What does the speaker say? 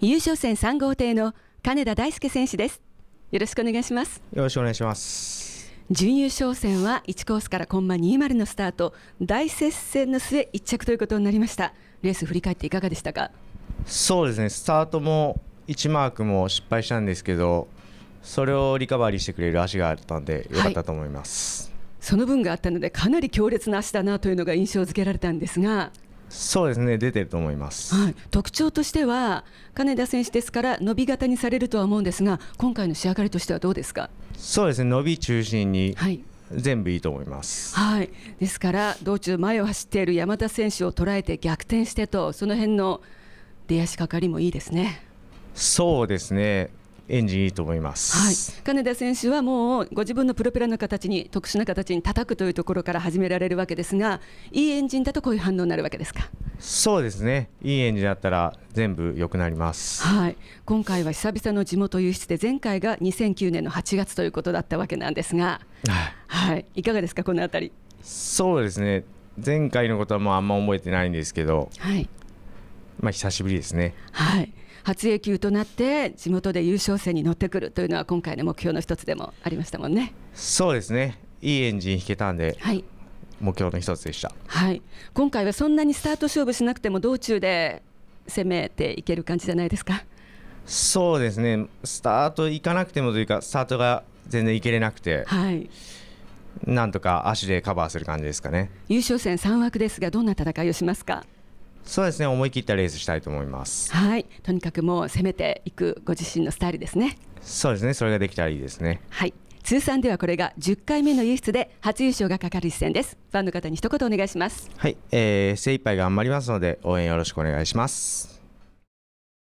優勝戦3号艇の金田大輔選手ですよろしくお願いしますよろしくお願いします準優勝戦は1コースからコンマ20のスタート大接戦の末1着ということになりましたレース振り返っていかがでしたかそうですねスタートも1マークも失敗したんですけどそれをリカバリーしてくれる足があったので良かったと思います、はい、その分があったのでかなり強烈な足だなというのが印象付けられたんですがそうですね出てると思います、はい、特徴としては金田選手ですから伸び型にされるとは思うんですが今回の仕上がりとしてはどうですかそうですね伸び中心に、全部いいと思います、はい、ですから道中前を走っている山田選手を捉えて逆転してとその辺の出足かかりもいいですねそうですねエンジンいいと思います、はい、金田選手はもうご自分のプロペラの形に特殊な形に叩くというところから始められるわけですがいいエンジンだとこういう反応になるわけですかそうですねいいエンジンだったら全部良くなります、はい、今回は久々の地元輸出で前回が2009年の8月ということだったわけなんですが、はい、はい、いかがですかこのあたりそうですね前回のことはもうあんま覚えてないんですけど、はいまあ、久しぶりですね。はい初永久となって地元で優勝戦に乗ってくるというのは今回の目標の一つでもありましたもんね。そうですねいいエンジン引けたんで、はい、目標の一つでした、はい、今回はそんなにスタート勝負しなくても道中で攻めていける感じじゃないですかそうですねスタートいかなくてもというかスタートが全然いけれなくて、はい、なんとか足でカバーする感じですかね優勝戦3枠ですがどんな戦いをしますかそうですね思い切ったレースしたいと思いますはいとにかくもう攻めていくご自身のスタイルですねそうですねそれができたらいいですねはい通算ではこれが10回目の輸出で初優勝がかかる一戦ですファンの方に一言お願いしますはい、えー、精一杯頑張りますので応援よろしくお願いします